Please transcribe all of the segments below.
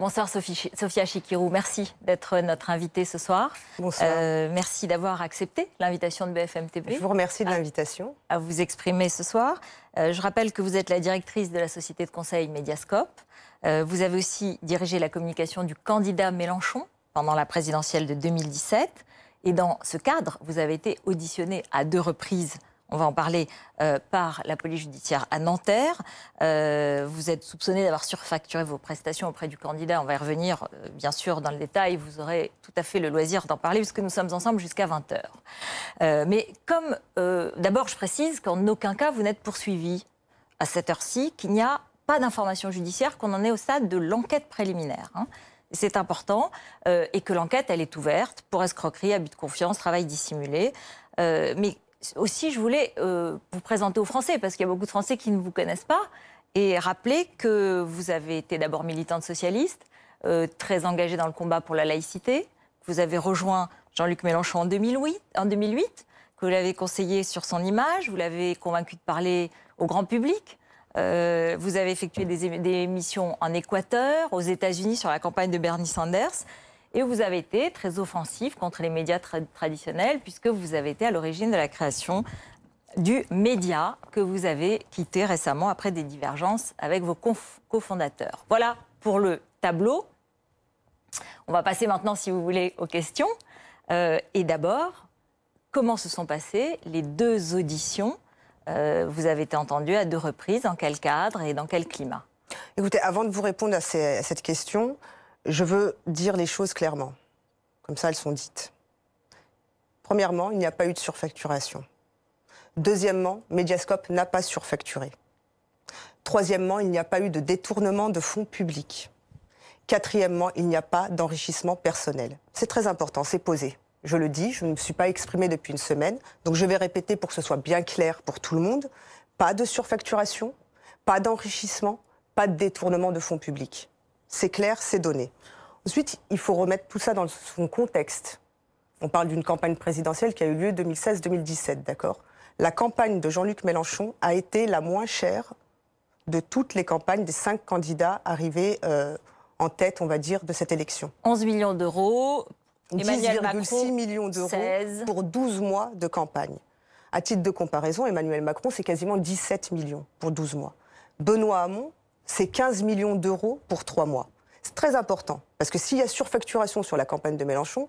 Bonsoir Sophia Chikirou, merci d'être notre invitée ce soir. Bonsoir. Euh, merci d'avoir accepté l'invitation de BFM TV. Je vous remercie de l'invitation. À, vous exprimer ce soir. Euh, je rappelle que vous êtes la directrice de la société de conseil Mediascope. Euh, vous avez aussi dirigé la communication du candidat Mélenchon pendant la présidentielle de 2017. Et dans ce cadre, vous avez été auditionnée à deux reprises on va en parler, euh, par la police judiciaire à Nanterre. Euh, vous êtes soupçonné d'avoir surfacturé vos prestations auprès du candidat. On va y revenir, euh, bien sûr, dans le détail. Vous aurez tout à fait le loisir d'en parler, puisque nous sommes ensemble jusqu'à 20h. mais comme, d'abord, je précise qu'en aucun cas, vous n'êtes poursuivi à cette heure-ci, qu'il n'y a pas d'information judiciaire, qu'on en est au stade de l'enquête préliminaire. Hein. c'est important, et que l'enquête, elle est ouverte pour escroquerie, abus de confiance, travail dissimulé. mais aussi, je voulais euh, vous présenter aux Français, parce qu'il y a beaucoup de Français qui ne vous connaissent pas, et rappeler que vous avez été d'abord militante socialiste, euh, très engagée dans le combat pour la laïcité, que vous avez rejoint Jean-Luc Mélenchon en 2008, en 2008, que vous l'avez conseillé sur son image, vous l'avez convaincu de parler au grand public. Euh, vous avez effectué des, des, émissions en Équateur, aux États-Unis sur la campagne de Bernie Sanders. Et vous avez été très offensif contre les médias traditionnels, puisque vous avez été à l'origine de la création du média que vous avez quitté récemment après des divergences avec vos cofondateurs. Voilà pour le tableau. On va passer maintenant, si vous voulez, aux questions. Euh, et d'abord, comment se sont passées les deux auditions euh, Vous avez été entendu à deux reprises, dans quel cadre et dans quel climat Écoutez, avant de vous répondre à cette question, je veux dire les choses clairement. Comme ça, elles sont dites. Premièrement, il n'y a pas eu de surfacturation. Deuxièmement, Mediascope n'a pas surfacturé. Troisièmement, il n'y a pas eu de détournement de fonds publics. Quatrièmement, il n'y a pas d'enrichissement personnel. C'est très important, c'est posé. Je le dis, je ne me suis pas exprimé depuis une semaine, donc je vais répéter pour que ce soit bien clair pour tout le monde. Pas de surfacturation, pas d'enrichissement, pas de détournement de fonds publics c'est clair, c'est donné. Ensuite, il faut remettre tout ça dans son contexte. On parle d'une campagne présidentielle qui a eu lieu 2016-2017, d'accord La campagne de Jean-Luc Mélenchon a été la moins chère de toutes les campagnes des cinq candidats arrivés euh, en tête, on va dire, de cette élection. 11 millions d'euros. 6 millions d'euros pour 12 mois de campagne. À titre de comparaison, Emmanuel Macron, c'est quasiment 17 millions pour 12 mois. Benoît Hamon, c'est 15 millions d'euros pour trois mois. C'est très important, parce que s'il y a surfacturation sur la campagne de Mélenchon,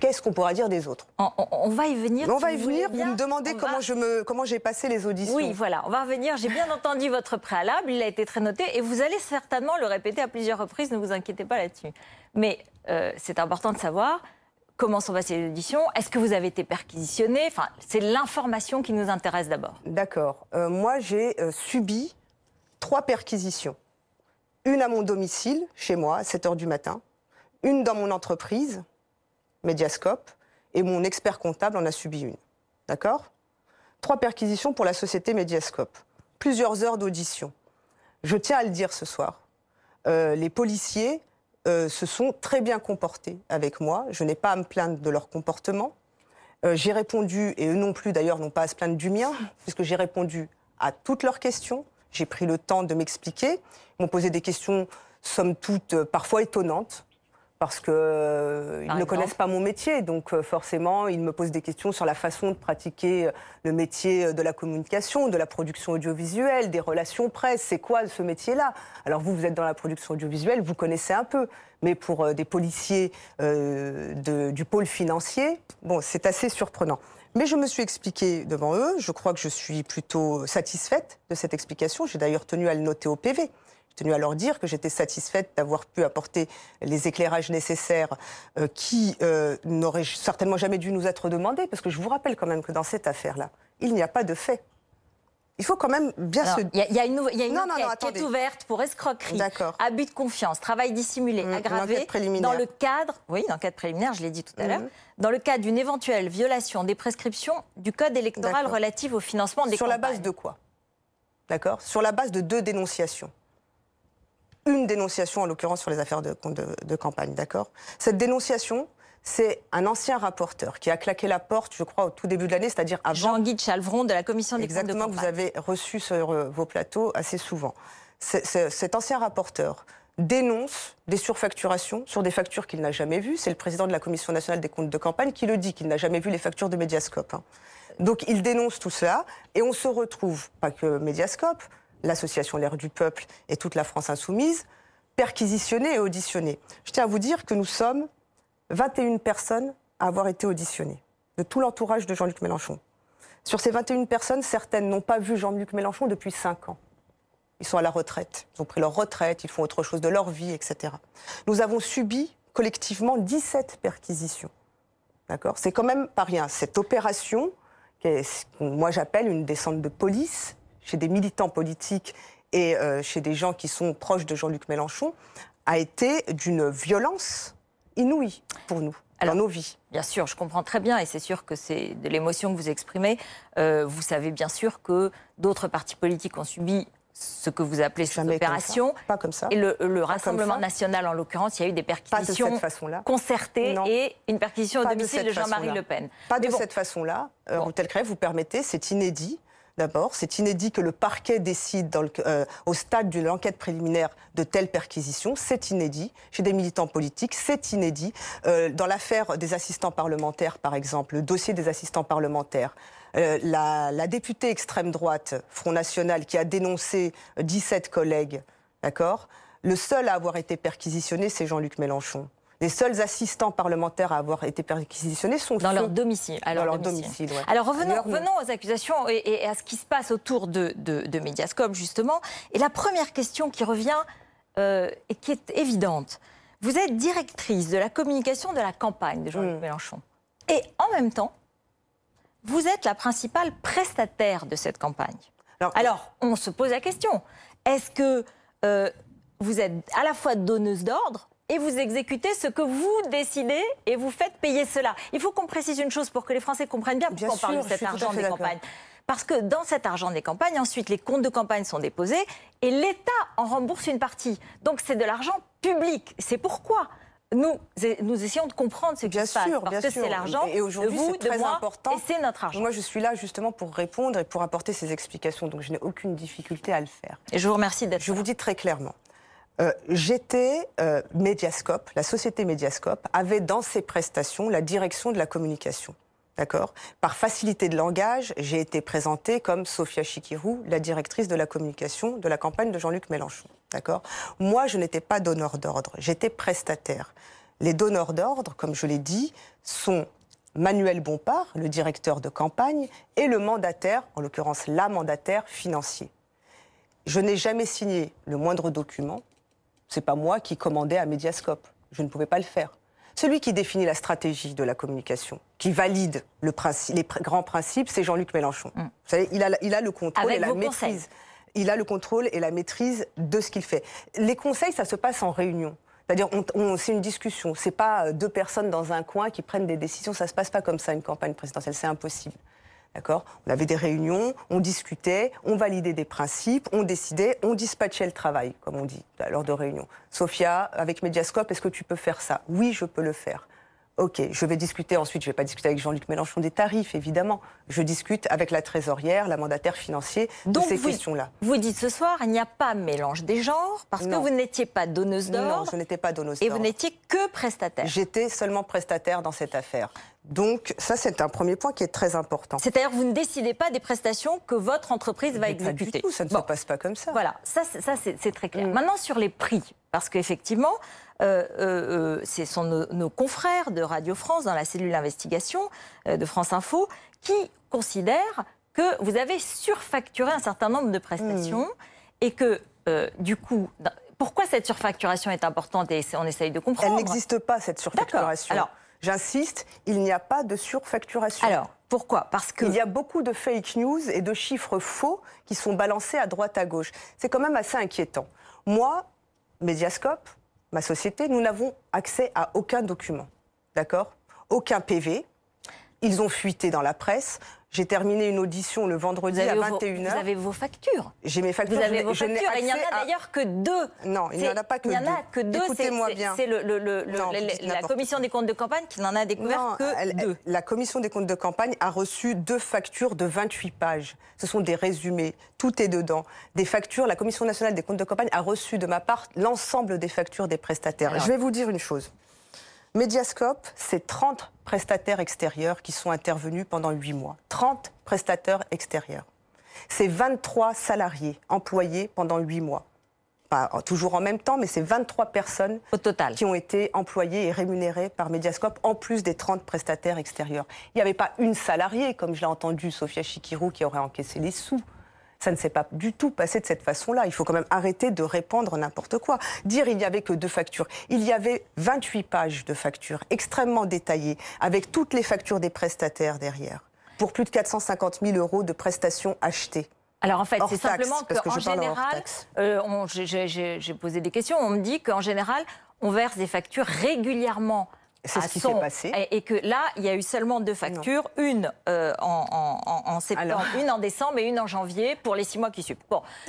qu'est-ce qu'on pourra dire des autres on, va y venir. On va y venir. vous me demandez comment j'ai passé les auditions. Oui, voilà, on va revenir. J'ai bien entendu votre préalable, il a été très noté, et vous allez certainement le répéter à plusieurs reprises. Ne vous inquiétez pas là-dessus. Mais euh, c'est important de savoir. Comment sont passées les auditions Est-ce que vous avez été perquisitionné Enfin, c'est l'information qui nous intéresse d'abord. D'accord. Euh, moi, j'ai euh, subi trois perquisitions. Une à mon domicile, chez moi, à 7 h du matin. Une dans mon entreprise, Mediascope. Et mon expert comptable en a subi une. D'accord Trois perquisitions pour la société Mediascope. Plusieurs heures d'audition. Je tiens à le dire ce soir. Euh, les policiers euh, se sont très bien comportés avec moi. Je n'ai pas à me plaindre de leur comportement. Euh, j'ai répondu, et eux non plus d'ailleurs n'ont pas à se plaindre du mien, puisque j'ai répondu à toutes leurs questions. J'ai pris le temps de m'expliquer. Ils m'ont posé des questions, somme toute, euh, parfois étonnantes, parce qu'ils euh, ne connaissent pas mon métier. Donc euh, forcément, ils me posent des questions sur la façon de pratiquer le métier de la communication, de la production audiovisuelle, des relations presse. C'est quoi ce métier-là Alors vous, vous êtes dans la production audiovisuelle, vous connaissez un peu. Mais pour des policiers du pôle financier, bon, c'est assez surprenant. Mais je me suis expliquée devant eux. Je crois que je suis plutôt satisfaite de cette explication. J'ai d'ailleurs tenu à le noter au PV J'ai tenu à leur dire que j'étais satisfaite d'avoir pu apporter les éclairages nécessaires euh, qui euh, n'auraient certainement jamais dû nous être demandés, parce que je vous rappelle quand même que dans cette affaire-là, il n'y a pas de fait il faut quand même bien se. Il y, y, a une, enquête ouverte pour escroquerie, abus de confiance, travail dissimulé, mmh, aggravé, dans le cadre, oui, une enquête préliminaire, je l'ai dit tout à mmh. l'heure, dans le cadre d'une éventuelle violation des prescriptions du code électoral relatif au financement des Sur la base de quoi D'accord Sur la base de deux dénonciations une dénonciation, en l'occurrence sur les affaires de, de, de campagne, d'accord Cette dénonciation, c'est un ancien rapporteur qui a claqué la porte, je crois, au tout début de l'année, c'est-à-dire avant. Jean-Guy Chalvron de la commission des comptes de que vous avez reçu sur euh, vos plateaux assez souvent. cet ancien rapporteur dénonce des surfacturations sur des factures qu'il n'a jamais vues. C'est le président de la Commission nationale des comptes de campagne qui le dit, qu'il n'a jamais vu les factures de Mediascope. Hein. Donc il dénonce tout cela et on se retrouve, pas que Mediascope, l'association L'Air du peuple et toute la France insoumise, perquisitionnés et auditionnés. Je tiens à vous dire que nous sommes 21 personnes à avoir été auditionnées, de tout l'entourage de Jean-Luc Mélenchon. Sur ces 21 personnes, certaines n'ont pas vu Jean-Luc Mélenchon depuis 5 ans. Ils sont à la retraite, ils ont pris leur retraite, ils font autre chose de leur vie, etc. Nous avons subi collectivement 17 perquisitions. D'accord C'est quand même pas rien. Cette opération, qui est que moi j'appelle une descente de police chez des militants politiques et euh, chez des gens qui sont proches de Jean-Luc Mélenchon, a été d'une violence inouïe pour nous, Alors, dans nos vies. Bien sûr, je comprends très bien, et c'est sûr que c'est de l'émotion que vous exprimez. Euh, vous savez bien sûr que d'autres partis politiques ont subi ce que vous appelez cette opération. pas comme ça. Et le, Rassemblement national, en l'occurrence, il y a eu des perquisitions concertées et une perquisition au domicile de, Jean-Marie Le Pen. Pas de cette façon-là. Euh, bon. Routel vous permettez, c'est inédit. D'abord, c'est inédit que le parquet décide euh, au stade de l'enquête préliminaire de telles perquisitions. C'est inédit chez des militants politiques. C'est inédit euh, dans l'affaire des assistants parlementaires, par exemple, le dossier des assistants parlementaires. Euh, la, députée extrême droite Front National qui a dénoncé 17 collègues, d'accord Le seul à avoir été perquisitionné, c'est Jean-Luc Mélenchon les seuls assistants parlementaires à avoir été perquisitionnés sont dans leur domicile. dans leur domicile. Alors revenons, aux accusations et, à ce qui se passe autour de, Mediascope justement. Et la première question qui revient euh, et qui est évidente. Vous êtes directrice de la communication de la campagne de Jean-Luc mm. Mélenchon. Et en même temps, vous êtes la principale prestataire de cette campagne. Alors, on se pose la question. Est-ce que euh, vous êtes à la fois donneuse d'ordre et vous exécutez ce que vous décidez et vous faites payer cela. Il faut qu'on précise une chose pour que les Français comprennent bien pourquoi on parle de cet argent des campagnes. Parce que dans cet argent des campagnes, ensuite, les comptes de campagne sont déposés et l'État en rembourse une partie. Donc c'est de l'argent public. C'est pourquoi nous, nous essayons de comprendre ce qui bien se passe, parce que c'est l'argent et, aujourd'hui, de très important. et c'est notre argent. Moi, je suis là justement pour répondre et pour apporter ces explications, donc je n'ai aucune difficulté à le faire. Et je vous remercie d'être Je vous dis très clairement, euh, j'étais euh, médiascope, la société médiascope avait dans ses prestations la direction de la communication. D'accord Par facilité de langage, j'ai été présentée comme Sophia Chikirou, la directrice de la communication de la campagne de Jean-Luc Mélenchon. D'accord Moi, je n'étais pas donneur d'ordre, j'étais prestataire. Les donneurs d'ordre, comme je l'ai dit, sont Manuel Bompard, le directeur de campagne, et le mandataire, en l'occurrence la mandataire financier. Je n'ai jamais signé le moindre document, c'est pas moi qui commandais à Mediascope. Je ne pouvais pas le faire. Celui qui définit la stratégie de la communication, qui valide les grands principes, c'est Jean-Luc Mélenchon. Mm. il a, le contrôle et la maîtrise. Il a le contrôle et la maîtrise de ce qu'il fait. Les conseils, ça se passe en réunion. C'est-à-dire, c'est une discussion. C'est pas euh, deux personnes dans un coin qui prennent des décisions. Ça se passe pas comme ça une campagne présidentielle. C'est impossible. On avait des réunions, on discutait, on validait des principes, on décidait, on dispatchait le travail, comme on dit, lors de réunions. Sophia, avec Mediascope, est-ce que tu peux faire ça Oui, je peux le faire. Ok, je vais discuter ensuite, je ne vais pas discuter avec Jean-Luc Mélenchon des tarifs, évidemment. Je discute avec la trésorière, la mandataire financier de ces questions-là. Vous dites ce soir, il n'y a pas mélange des genres parce que vous n'étiez pas donneuse d'ordre. Non, je n'étais pas donneuse d'ordre. Et vous n'étiez que prestataire. J'étais seulement prestataire dans cette affaire. Donc ça, c'est un premier point qui est très important. C'est-à-dire vous ne décidez pas des prestations que votre entreprise va exécuter. Pas du tout, ça ne se passe pas comme ça. Voilà, ça, ça c'est très clair. Mm. Maintenant, sur les prix, parce qu'effectivement, euh, euh, euh, ce sont nos, nos, confrères de Radio France dans la cellule d'investigation de France Info qui considèrent que vous avez surfacturé un certain nombre de prestations hmm. et que du coup, pourquoi cette surfacturation est importante et on essaye de comprendre. Elle n'existe pas, cette surfacturation. Alors, J'insiste, il n'y a pas de surfacturation. Alors, pourquoi Parce que... Il y a beaucoup de fake news et de chiffres faux qui sont balancés à droite à gauche. C'est quand même assez inquiétant. Moi, Mediascope, ma société, nous n'avons accès à aucun document. D'accord Aucun PV, ils ont fuité dans la presse. J'ai terminé une audition le vendredi à 21h. Vous avez vos factures. J'ai mes factures. Vous avez vos factures. il n'y en a d'ailleurs que deux. Non, il n'y en a pas que deux. Il n'y en a que deux. Écoutez-moi bien. C'est la commission des comptes de campagne qui n'en a découvert que deux. La commission des comptes de campagne a reçu deux factures de 28 pages. Ce sont des résumés. Tout est dedans. Des factures. La commission nationale des comptes de campagne a reçu de ma part l'ensemble des factures des prestataires. Je vais vous dire une chose. Mediascope, c'est 30 prestataires extérieurs qui sont intervenus pendant 8 mois. 30 prestataires extérieurs. C'est 23 salariés employés pendant 8 mois. toujours en même temps, mais c'est 23 personnes Au total. qui ont été employées et rémunérées par Mediascope, en plus des 30 prestataires extérieurs. Il n'y avait pas une salariée, comme je l'ai entendu, Sophia Chikirou, qui aurait encaissé les sous. Ça ne s'est pas du tout passé de cette façon-là. Il faut quand même arrêter de répandre n'importe quoi. Dire il n'y avait que deux factures. Il y avait 28 pages de factures extrêmement détaillées, avec toutes les factures des prestataires derrière, pour plus de 450 000 euros de prestations achetées. Alors en fait, c'est simplement qu'en que général, euh, j'ai posé des questions, on me dit qu'en général, on verse des factures régulièrement c'est ce qui s'est passé. Et, que là, il y a eu seulement deux factures, une euh, en, septembre, une en décembre et une en janvier pour les six mois qui suivent.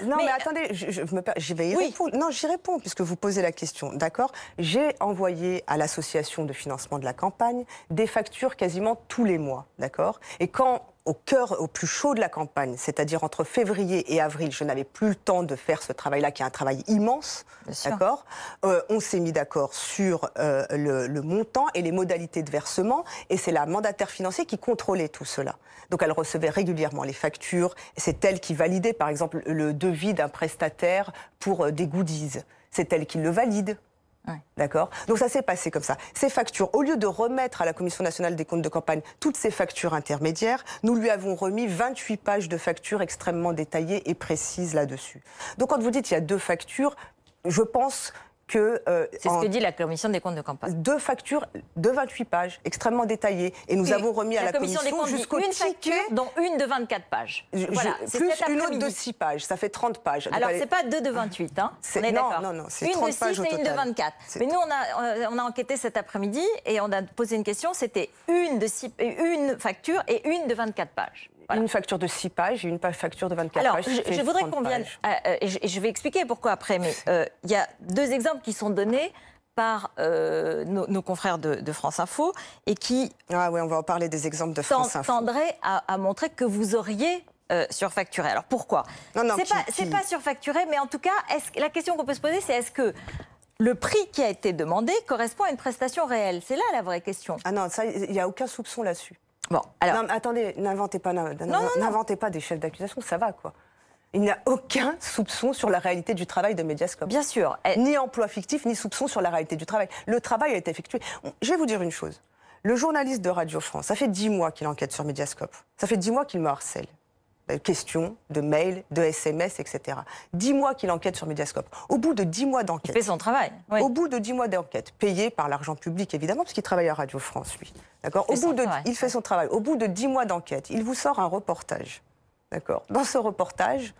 Non, mais, attendez, je, j'y répondre. Non, j'y réponds puisque vous posez la question. D'accord J'ai envoyé à l'association de financement de la campagne des factures quasiment tous les mois. D'accord Et quand au cœur, au plus chaud de la campagne, c'est-à-dire entre février et avril, je n'avais plus le temps de faire ce travail-là, qui est un travail immense. D'accord. Euh, on s'est mis d'accord sur euh, le, montant et les modalités de versement, et c'est la mandataire financière qui contrôlait tout cela. Donc elle recevait régulièrement les factures. C'est elle qui validait, par exemple, le devis d'un prestataire pour euh, des goodies. C'est elle qui le valide. D'accord Donc ça s'est passé comme ça. Ces factures, au lieu de remettre à la Commission nationale des comptes de campagne toutes ces factures intermédiaires, nous lui avons remis 28 pages de factures extrêmement détaillées et précises là-dessus. Donc quand vous dites il y a deux factures, je pense euh, c'est ce que dit la commission des comptes de campagne. Deux factures de 28 pages, extrêmement détaillées. Et nous avons remis à la commission, commission jusqu'au une Facture, dont une de 24 pages. voilà, plus une autre de 6 pages, ça fait 30 pages. Alors, ce n'est pas deux de 28, hein on Non, non, c'est 30 de 6 pages total. une de 24. Mais nous, on a, euh, on a enquêté cet après-midi et on a posé une question, c'était une, une facture et une de 24 pages. Une facture de 6 pages et une facture de 24 pages. Alors, je, voudrais qu'on vienne. Euh, euh, je, vais expliquer pourquoi après, mais euh, il y a deux exemples qui sont donnés par nos, confrères de, France Info et qui. Ah oui, on va en parler des exemples de France Info. tendraient à, montrer que vous auriez surfacturé. Alors pourquoi Non, non, c'est pas, surfacturé, mais en tout cas, la question qu'on peut se poser, c'est est-ce que le prix qui a été demandé correspond à une prestation réelle C'est là la vraie question. Ah non, ça, il n'y a aucun soupçon là-dessus alors. attendez, n'inventez pas, des chefs d'accusation, ça va, quoi. Il n'y a aucun soupçon sur la réalité du travail de Mediascope. Bien sûr. Ni emploi fictif, ni soupçon sur la réalité du travail. Le travail a été effectué. Je vais vous dire une chose. Le journaliste de Radio France, ça fait dix mois qu'il enquête sur Mediascope. Ça fait dix mois qu'il me harcèle. Euh, questions, de mails, de SMS, etc. Dix mois qu'il enquête sur Mediascope. Au bout de dix mois d'enquête. Il fait son travail. Au bout de dix mois d'enquête, payé par l'argent public évidemment, parce qu'il travaille à Radio France, lui. D'accord. Au bout de, il fait son travail. Au bout de dix mois d'enquête, il vous sort un reportage. D'accord. Dans ce reportage,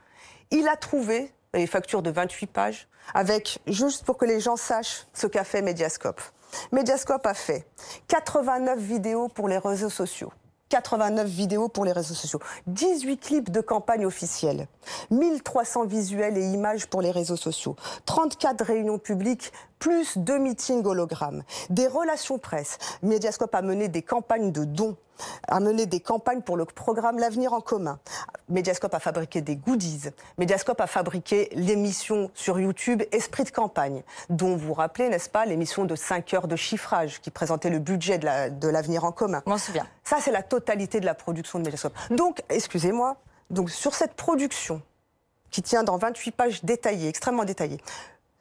il a trouvé les factures de 28 pages, avec juste pour que les gens sachent ce qu'a fait Mediascope. Mediascope a fait 89 vidéos pour les réseaux sociaux. 89 vidéos pour les réseaux sociaux, 18 clips de campagne officielle, 1300 visuels et images pour les réseaux sociaux, 34 réunions publiques, plus 2 meetings hologrammes, des relations presse. Mediascope a mené des campagnes de dons a mené des campagnes pour le programme L'avenir en commun. Mediascope a fabriqué des goodies. Mediascope a fabriqué l'émission sur YouTube Esprit de campagne, dont vous vous rappelez, n'est-ce pas, l'émission de 5 heures de chiffrage qui présentait le budget de l'avenir en commun. On souviens. Ça, c'est la totalité de la production de Mediascope. Donc, excusez-moi, donc sur cette production, qui tient dans 28 pages détaillées, extrêmement détaillées,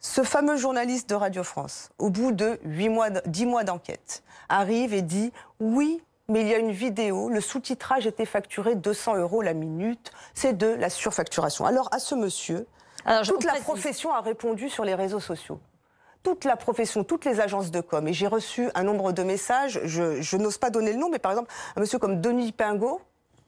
ce fameux journaliste de Radio France, au bout de mois, 10 mois d'enquête, arrive et dit Oui, mais il y a une vidéo, le sous-titrage était facturé 200 euros la minute, c'est de la surfacturation. Alors à ce monsieur, toute la profession a répondu sur les réseaux sociaux toute la profession, toutes les agences de com. Et j'ai reçu un nombre de messages, je, n'ose pas donner le nom, mais par exemple, un monsieur comme Denis Pingot,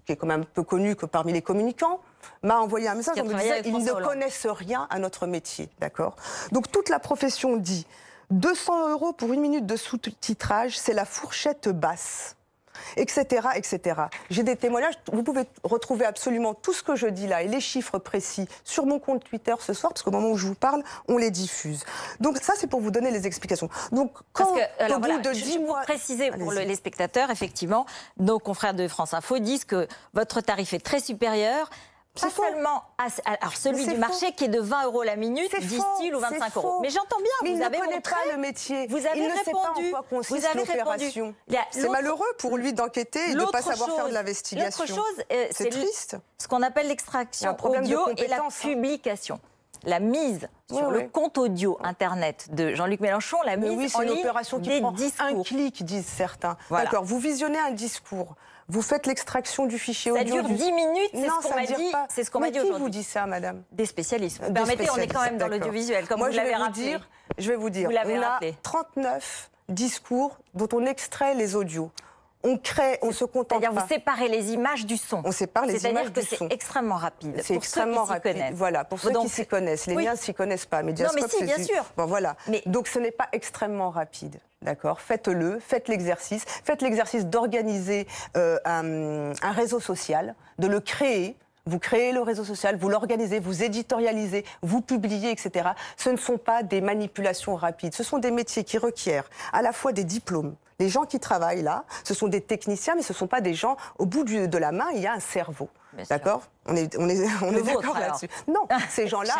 qui est quand même peu connu que parmi les communicants, m'a envoyé un message en me disant qu'ils ne connaissent rien à notre métier. D'accord Donc toute la profession dit 200 euros pour une minute de sous-titrage, c'est la fourchette basse etc. etc. J'ai des témoignages, vous pouvez retrouver absolument tout ce que je dis là et les chiffres précis sur mon compte Twitter ce soir, parce qu'au moment où je vous parle, on les diffuse. Donc ça, c'est pour vous donner les explications. Donc parce au bout de dix mois... préciser pour les spectateurs, effectivement, nos confrères de France Info disent que votre tarif est très supérieur, pas seulement alors celui du marché qui est de 20 euros la minute, 10 ou 25 euros. Mais j'entends bien, vous avez montré, pas le métier. Vous avez il ne répondu. Sait pas en quoi vous avez répondu. C'est malheureux pour lui d'enquêter et de ne pas savoir faire de l'investigation. L'autre chose, euh, c'est triste. Ce qu'on appelle l'extraction audio et la hein. publication. La mise sur le compte audio internet de Jean-Luc Mélenchon, la mise oui, en une opération qui des prend discours. Un clic, disent certains. D'accord, vous visionnez un discours vous faites l'extraction du fichier audio. Ça dure 10 minutes, c'est ce qu'on m'a dit. C'est ce qu'on m'a dit aujourd'hui. vous dit ça, madame Des spécialistes. Vous permettez, on est quand même dans l'audiovisuel, comme Moi, vous l'avez rappelé. Dire, je vais vous dire, vous on a 39 discours dont on extrait les audios on crée, on se contente. cest dire vous séparez les images du son. On sépare les images du son. C'est extrêmement rapide. C'est extrêmement rapide. Voilà, pour ceux qui s'y connaissent. Les liens miens s'y connaissent pas, mais non, mais si, bien sûr. Bon, voilà. Donc ce n'est pas extrêmement rapide. D'accord Faites-le, faites l'exercice. Faites l'exercice d'organiser euh, un, réseau social, de le créer, vous créez le réseau social, vous l'organisez, vous éditorialisez, vous publiez, etc. Ce ne sont pas des manipulations rapides. Ce sont des métiers qui requièrent à la fois des diplômes. Les gens qui travaillent là, ce sont des techniciens, mais ce ne sont pas des gens. Au bout de la main, il y a un cerveau. D'accord on est, on est, on est d'accord là-dessus. Non, ces gens-là,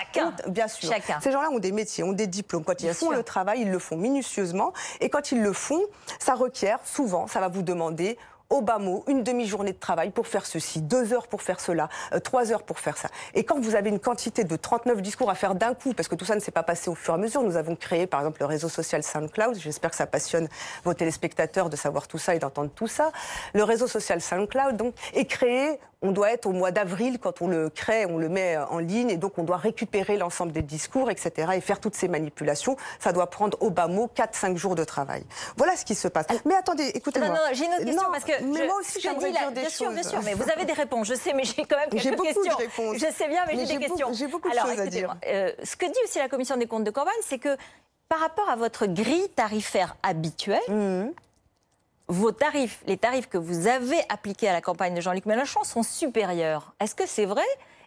bien sûr, ces gens-là ont des métiers, ont des diplômes. Quand ils font le travail, ils le font minutieusement. Et quand ils le font, ça requiert souvent, ça va vous demander au bas mot, une demi-journée de travail pour faire ceci, deux heures pour faire cela, euh, trois heures pour faire ça. Et quand vous avez une quantité de 39 discours à faire d'un coup, parce que tout ça ne s'est pas passé au fur et à mesure, nous avons créé par exemple le réseau social SoundCloud, j'espère que ça passionne vos téléspectateurs de savoir tout ça et d'entendre tout ça, le réseau social SoundCloud donc, est créé on doit être au mois d'avril quand on le crée, on le met en ligne, et donc on doit récupérer l'ensemble des discours, etc., et faire toutes ces manipulations. Ça doit prendre au bas mot 4-5 jours de travail. Voilà ce qui se passe. Mais attendez, écoutez-moi. Non, non, j'ai une autre question, parce que mais moi aussi, j'aimerais dire des bien Sûr, bien sûr, mais vous avez des réponses, je sais, mais j'ai quand même quelques beaucoup De réponses. Je sais bien, mais, j'ai des questions. J'ai beaucoup de Alors, euh, ce que dit aussi la Commission des comptes de campagne, c'est que par rapport à votre grille tarifaire habituelle, mmh vos tarifs, les tarifs que vous avez appliqués à la campagne de Jean-Luc Mélenchon sont supérieurs. Est-ce que c'est vrai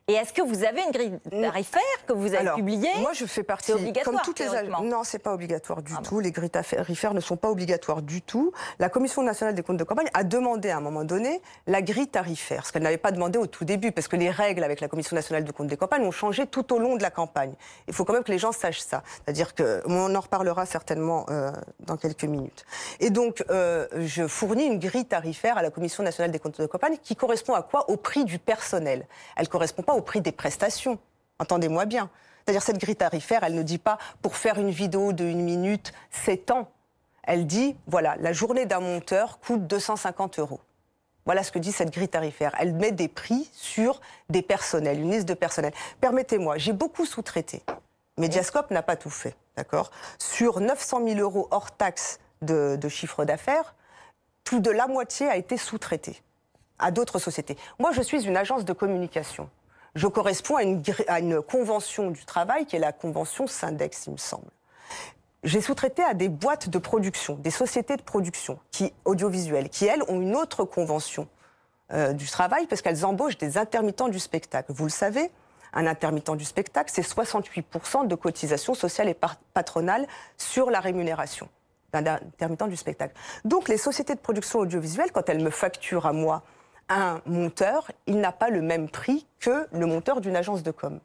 et est-ce que vous avez une grille tarifaire que vous avez Alors, Moi, je fais partie. Obligatoire, comme toutes les Non, c'est pas obligatoire du ah tout. Les grilles tarifaires ne sont pas obligatoires du tout. La Commission nationale des comptes de campagne a demandé à un moment donné la grille tarifaire, ce qu'elle n'avait pas demandé au tout début, parce que les règles avec la Commission nationale des comptes de campagne ont changé tout au long de la campagne. Il faut quand même que les gens sachent ça. C'est-à-dire que on en reparlera certainement euh, dans quelques minutes. Et donc, euh, je fournis une grille tarifaire à la Commission nationale des comptes de campagne qui correspond à quoi Au prix du personnel. Elle correspond pas au prix des prestations. Entendez-moi bien. C'est-à-dire cette grille tarifaire, elle ne dit pas pour faire une vidéo de une minute, c'est ans Elle dit, voilà, la journée d'un monteur coûte 250 euros. Voilà ce que dit cette grille tarifaire. Elle met des prix sur des personnels, une liste de personnels. Permettez-moi, j'ai beaucoup sous-traité. Mediascope n'a pas tout fait, d'accord Sur 900 000 euros hors taxe de, de chiffre d'affaires, plus de la moitié a été sous traité à d'autres sociétés. Moi, je suis une agence de communication je corresponds à une, convention du travail qui est la convention Syndex, il me semble j'ai sous-traité à des boîtes de production, des sociétés de production qui, audiovisuelles, qui, elles, ont une autre convention euh, du travail parce qu'elles embauchent des intermittents du spectacle. Vous le savez, un intermittent du spectacle, c'est 68% de cotisation sociale et patronale sur la rémunération d'un intermittent du spectacle. Donc les sociétés de production audiovisuelle, quand elles me facturent à moi un monteur, il n'a pas le même prix que le monteur d'une agence de com.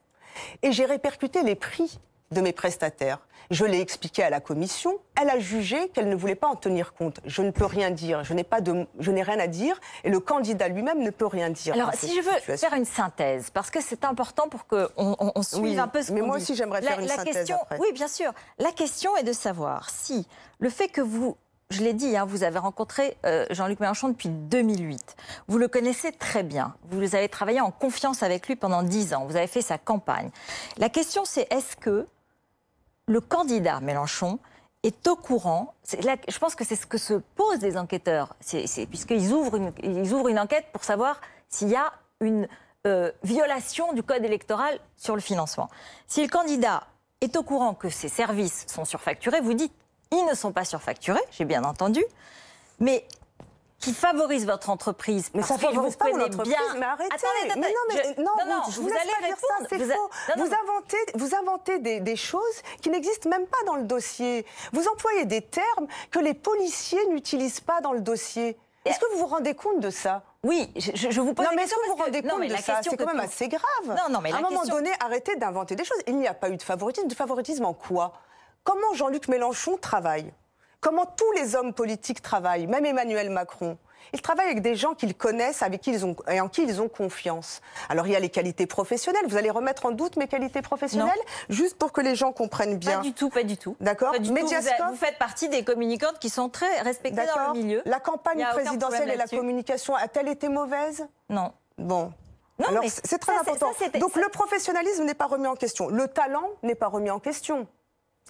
Et j'ai répercuté les prix de mes prestataires. Je l'ai expliqué à la commission. Elle a jugé qu'elle ne voulait pas en tenir compte. Je ne peux rien dire. Je n'ai pas je n'ai rien à dire. Et le candidat lui-même ne peut rien dire. Alors, si je veux faire une synthèse, parce que c'est important pour que on, suive un peu ce Mais moi aussi, j'aimerais faire une synthèse. après. Oui, bien sûr. La question est de savoir si le fait que vous je l'ai dit, hein, vous avez rencontré euh, Jean-Luc Mélenchon depuis 2008. Vous le connaissez très bien. Vous avez travaillé en confiance avec lui pendant dix ans. Vous avez fait sa campagne. La question, c'est est-ce que le candidat Mélenchon est au courant. là, je pense que c'est ce que se posent les enquêteurs, puisqu'ils ouvrent, une, ouvrent une enquête pour savoir s'il y a une euh, violation du code électoral sur le financement. Si le candidat est au courant que ses services sont surfacturés, vous dites ils ne sont pas surfacturés, j'ai bien entendu, mais qui favorise votre entreprise. Mais ça favorise pas mon entreprise. Bien. Mais arrêtez. non, mais euh, non, je vous, vous allez pas Dire ça, vous, faux. vous inventez, vous inventez des, choses qui n'existent même pas dans le dossier. Vous employez des termes que les policiers n'utilisent pas dans le dossier. Est-ce que vous vous rendez compte de ça oui, je, vous pose non, mais est-ce que vous vous rendez compte de la ça C'est quand même assez grave. Non, non, mais à un moment donné, arrêtez d'inventer des choses. Il n'y a pas eu de favoritisme. De favoritisme en quoi Comment Jean-Luc Mélenchon travaille Comment tous les hommes politiques travaillent, même Emmanuel Macron ils travaillent avec des gens qu'ils connaissent, avec qui ils ont, et en qui ils ont confiance. Alors il y a les qualités professionnelles. Vous allez remettre en doute mes qualités professionnelles Juste pour que les gens comprennent bien. Pas du tout, pas du tout. D'accord Vous, faites partie des communicantes qui sont très respectées dans le milieu. La campagne présidentielle et la communication a-t-elle été mauvaise Non. Bon. Non, Alors c'est très important. Donc le professionnalisme n'est pas remis en question. Le talent n'est pas remis en question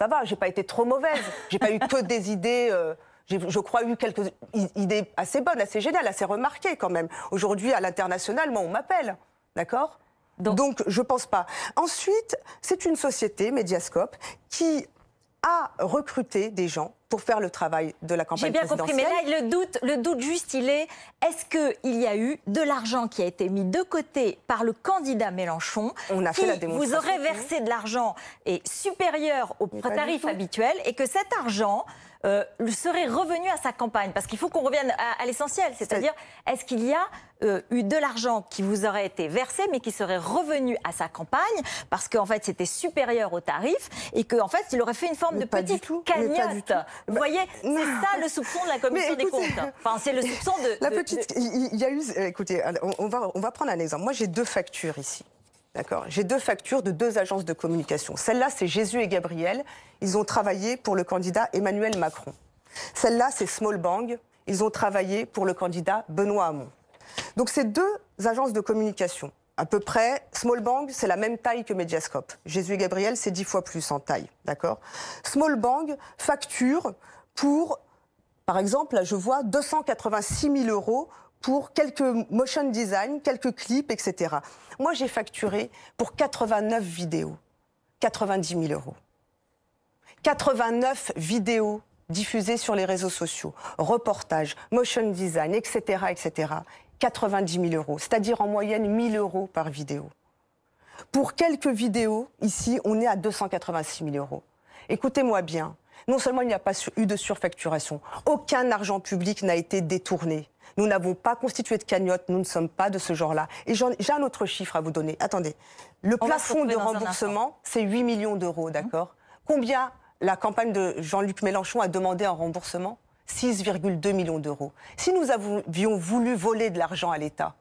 ça va, j'ai pas été trop mauvaise. J'ai pas eu que des idées. Euh, je crois, eu quelques idées assez bonnes, assez géniales, assez remarquées quand même. Aujourd'hui, à l'international, moi, on m'appelle. D'accord Donc, je je pense pas. Ensuite, c'est une société, Mediascope, qui à recruter des gens pour faire le travail de la campagne présidentielle. J'ai bien compris, mais là, le doute, le doute juste, il est est-ce qu'il y a eu de l'argent qui a été mis de côté par le candidat Mélenchon qui Vous aurez versé de l'argent et supérieur au tarif habituel et que cet argent euh, serait revenu à sa campagne Parce qu'il faut qu'on revienne à, l'essentiel, c'est-à-dire est-ce qu'il y a euh, eu de l'argent qui vous aurait été versé mais qui serait revenu à sa campagne parce qu'en en fait c'était supérieur au tarif et qu'en en fait il aurait fait une forme de petite cagnotte. Bah, vous voyez, c'est ça le soupçon de la commission des comptes. Enfin, c'est le soupçon de. La petite. Il y a eu. Euh, écoutez, on va, on va prendre un exemple. Moi j'ai deux factures ici. D'accord. J'ai deux factures de deux agences de communication. Celle-là, c'est Jésus et Gabriel. Ils ont travaillé pour le candidat Emmanuel Macron. Celle-là, c'est Small Bang. Ils ont travaillé pour le candidat Benoît Hamon. Donc, c'est deux agences de communication, à peu près, Small Bang, c'est la même taille que Mediascope. Jésus et Gabriel, c'est dix fois plus en taille. D'accord Small Bang facture pour, par exemple, je vois 286 000 euros pour quelques motion design, quelques clips, etc. Moi, j'ai facturé pour 89 vidéos, 90 000 euros. 89 vidéos diffusées sur les réseaux sociaux, reportages, motion design, etc., etc. 90 000 euros, c'est-à-dire en moyenne 1 000 euros par vidéo. Pour quelques vidéos, ici, on est à 286 000 euros. Écoutez-moi bien, non seulement il n'y a pas eu de surfacturation, aucun argent public n'a été détourné. Nous n'avons pas constitué de cagnotte, nous ne sommes pas de ce genre-là. Et j'ai un autre chiffre à vous donner. Attendez. Le plafond de remboursement, c'est 8 millions d'euros, mhm. d'accord Combien la campagne de Jean-Luc Mélenchon a demandé en remboursement 6,2 millions d'euros. Si nous avions voulu voler de l'argent à l'État,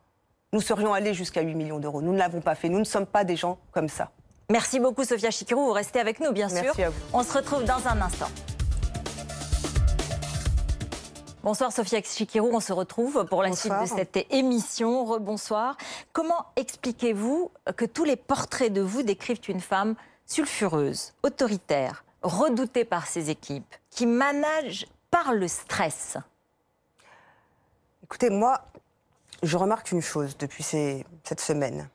nous serions allés jusqu'à 8 millions d'euros. Nous ne l'avons pas fait. Nous ne sommes pas des gens comme ça. Merci beaucoup, Sophia Chikirou. Vous restez avec nous, bien sûr. Merci à vous. On se retrouve dans un instant. Bonsoir Sophia Chikirou, on se retrouve pour la suite de cette émission. Rebonsoir. Comment expliquez-vous que tous les portraits de vous décrivent une femme sulfureuse, autoritaire, redoutée par ses équipes, qui manage par le stress Écoutez, moi, je remarque une chose depuis cette semaine.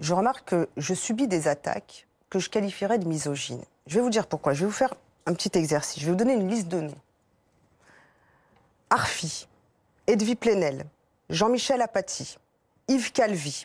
Je remarque que je subis des attaques que je qualifierais de misogynes. Je vais vous dire pourquoi. Je vais vous faire un petit exercice. Je vais vous donner une liste de noms. Arfi, Edwy Plenel, Jean-Michel Apathy, Yves Calvi,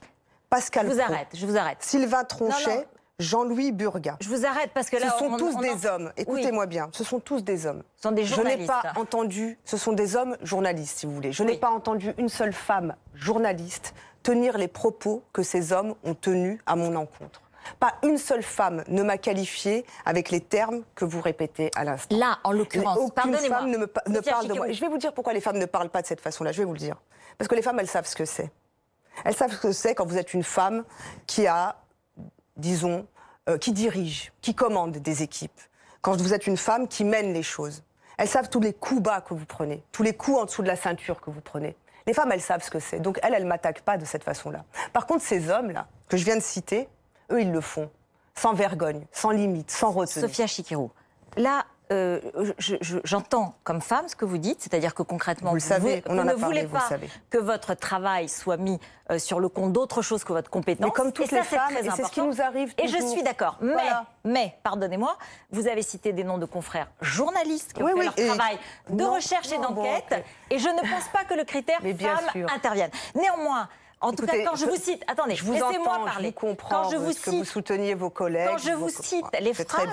Pascal. vous je vous arrête. Sylvain Tronchet. Jean-Louis Burga. Je vous arrête parce que là, ce sont tous des hommes. Écoutez-moi bien, ce sont tous des hommes. Ce sont des journalistes. Je n'ai pas entendu, ce sont des hommes journalistes, si vous voulez. Je n'ai pas entendu une seule femme journaliste tenir les propos que ces hommes ont tenus à mon encontre. Pas une seule femme ne m'a qualifiée avec les termes que vous répétez à l'instant. Là, en l'occurrence, aucune femme ne, parle de moi. Je vais vous dire pourquoi les femmes ne parlent pas de cette façon-là. Je vais vous le dire. Parce que les femmes, elles savent ce que c'est. Elles savent ce que c'est quand vous êtes une femme qui a, disons, euh, qui dirige, qui commande des équipes. Quand vous êtes une femme qui mène les choses. Elles savent tous les coups bas que vous prenez, tous les coups en dessous de la ceinture que vous prenez. Les femmes, elles savent ce que c'est. Donc, elles, elles ne m'attaquent pas de cette façon-là. Par contre, ces hommes-là, que je viens de citer, eux, ils le font. Sans vergogne, sans limite, sans retenue. Sophia Chikiro, là, euh, j'entends comme femme ce que vous dites, c'est-à-dire que concrètement, vous, savez, on ne voulez pas que votre travail soit mis euh, sur le compte d'autre chose que votre compétence. Mais comme toutes les femmes, c'est ce qui nous arrive Et je suis d'accord. Mais, mais pardonnez-moi, vous avez cité des noms de confrères journalistes qui ont fait leur travail de recherche et d'enquête, et je ne pense pas que le critère femme intervienne. Néanmoins, en tout cas, quand je, vous cite, attendez, je vous entends, parler. Je vous comprends quand je vous euh, cite, que vous souteniez vos collègues. Quand je vous, cite ah, les phrases,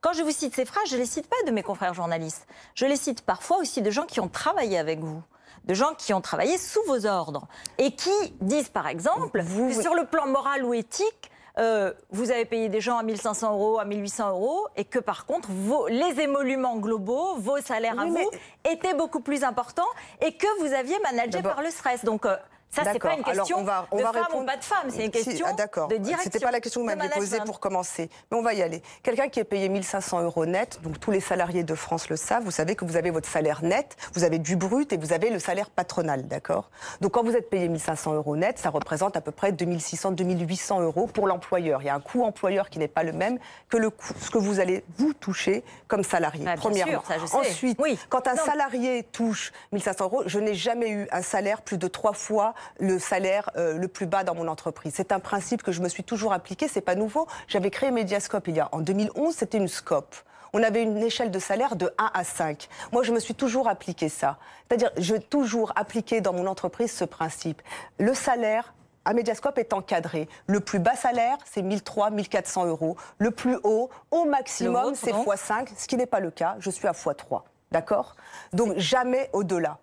quand je vous cite ces phrases, je les cite pas de mes confrères journalistes. Je les cite parfois aussi de gens qui ont travaillé avec vous de gens qui ont travaillé sous vos ordres et qui disent par exemple vous, sur le plan moral ou éthique, euh, vous avez payé des gens à 1500 euros, à 1800 euros, et que par contre, vos, les émoluments globaux, vos salaires à vous, étaient beaucoup plus importants, et que vous aviez managé par le stress. Donc, euh, ça, c'est pas une question on va, on de va femme répondre... ou pas de femme, c'est une question ah, de direction. C'était pas la question que vous m'aviez posée pour commencer, mais on va y aller. Quelqu'un qui est payé 1500 euros net, donc tous les salariés de France le savent, vous savez que vous avez votre salaire net, vous avez du brut et vous avez le salaire patronal, d'accord Donc quand vous êtes payé 1500 euros net, ça représente à peu près 2600 800 euros pour l'employeur. Il y a un coût employeur qui n'est pas le même que le coût, ce que vous allez vous toucher comme salarié, bah, premièrement. Sûr, ça, je sais. Ensuite, quand un salarié touche 1500 euros, je n'ai jamais eu un salaire plus de trois fois le salaire euh, le plus bas dans mon entreprise. C'est un principe que je me suis toujours appliqué, c'est pas nouveau. J'avais créé Mediascope il y a en 2011, c'était une scope on avait une échelle de salaire de 1 à 5. Moi, je me suis toujours appliqué ça. C'est-à-dire, j'ai toujours appliqué dans mon entreprise ce principe. Le salaire, à Mediascope, est encadré. Le plus bas salaire, c'est 1003, 1400 euros. Le plus haut, au maximum, c'est x5, ce qui n'est pas le cas. Je suis à x3. D'accord Donc, jamais au-delà.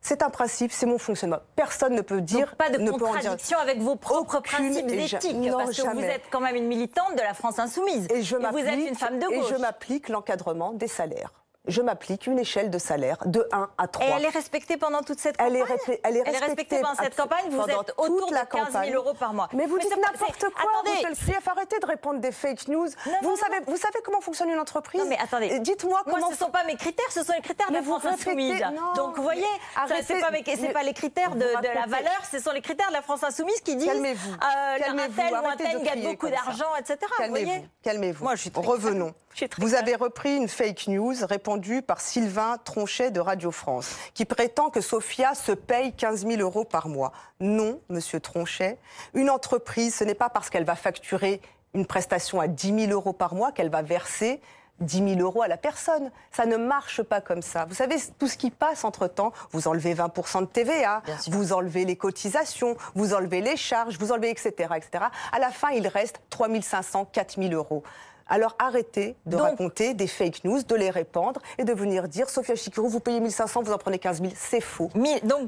C'est un principe, c'est mon fonctionnement. Personne ne peut dire. Donc pas de contradiction avec vos propres principes d'éthique. parce que vous êtes quand même une militante de la France insoumise. et vous êtes une femme de gauche. Et je m'applique l'encadrement des salaires je m'applique une échelle de salaire de 1 à 3. Et elle est respectée pendant toute cette campagne Elle est, respectée, cette campagne, vous êtes autour de 15 000 euros par mois. Mais vous dites n'importe quoi, Attendez. vous le arrêtez de répondre des fake news. vous, savez, comment fonctionne une entreprise Non mais attendez, euh, dites-moi comment... ce ne sont pas mes critères, ce sont les critères de la France Insoumise. Donc vous voyez, ce ne pas, pas, les critères de, la valeur, ce sont les critères de la France Insoumise qui disent Calmez-vous. Euh, gagne beaucoup d'argent, etc. Calmez-vous. Calmez-vous. Revenons. Vous avez repris une fake news répandue par Sylvain Tronchet de Radio France, qui prétend que Sophia se paye 15 000 euros par mois. Non, monsieur Tronchet, une entreprise, ce n'est pas parce qu'elle va facturer une prestation à 10 000 euros par mois qu'elle va verser 10 000 euros à la personne. Ça ne marche pas comme ça. Vous savez, tout ce qui passe entre-temps, vous enlevez 20 de TVA, vous enlevez les cotisations, vous enlevez les charges, vous enlevez etc., etc. À la fin, il reste 3 500, 4 000 euros. Alors arrêtez de raconter des fake news, de les répandre et de venir dire Sophia Chikirou, vous payez 1500, vous en prenez 15 000. C'est faux.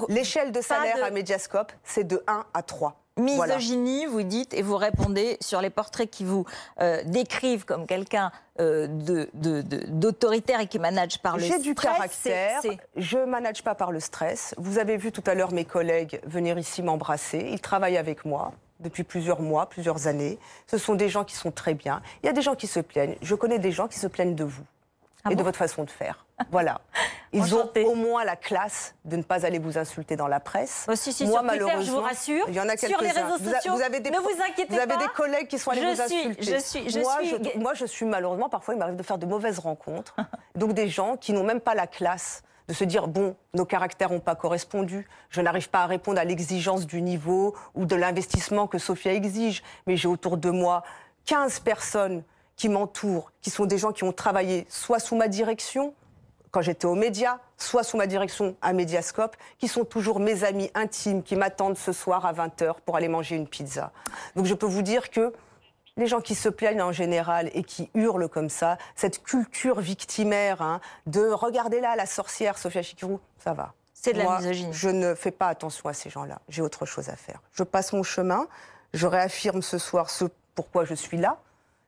L'échelle de salaire à Mediascope, c'est de 1 à 3. Misogynie, vous dites, et vous répondez sur les portraits qui vous euh, décrivent comme quelqu'un euh, d'autoritaire et qui manage par le stress. J'ai du caractère, je ne manage pas par le stress. Vous avez vu tout à l'heure mes collègues venir ici m'embrasser, ils travaillent avec moi depuis plusieurs mois, plusieurs années. Ce sont des gens qui sont très bien. Il y a des gens qui se plaignent. Je connais des gens qui se plaignent de vous ah et de votre façon de faire. Voilà. Ils ont au moins la classe de ne pas aller vous insulter dans la presse. Oh, moi, je vous rassure. Il y en a quelques Sur les réseaux sociaux, vous, avez des, inquiétez vous avez des collègues qui sont allés je vous insulter. Je suis, Je, moi, je suis malheureusement, parfois, il m'arrive de faire de mauvaises rencontres. donc, des gens qui n'ont même pas la classe de se dire, bon, nos caractères n'ont pas correspondu, je n'arrive pas à répondre à l'exigence du niveau ou de l'investissement que Sophia exige, mais j'ai autour de moi 15 personnes qui m'entourent, qui sont des gens qui ont travaillé soit sous ma direction, quand j'étais aux médias, soit sous ma direction à Mediascope, qui sont toujours mes amis intimes qui m'attendent ce soir à 20h pour aller manger une pizza. Donc je peux vous dire que les gens qui se plaignent en général et qui hurlent comme ça, cette culture victimaire hein, de regardez là la sorcière Sophia Chikirou, ça va. C'est de la Je ne fais pas attention à ces gens-là. J'ai autre chose à faire. Je passe mon chemin. Je réaffirme ce soir ce pourquoi je suis là,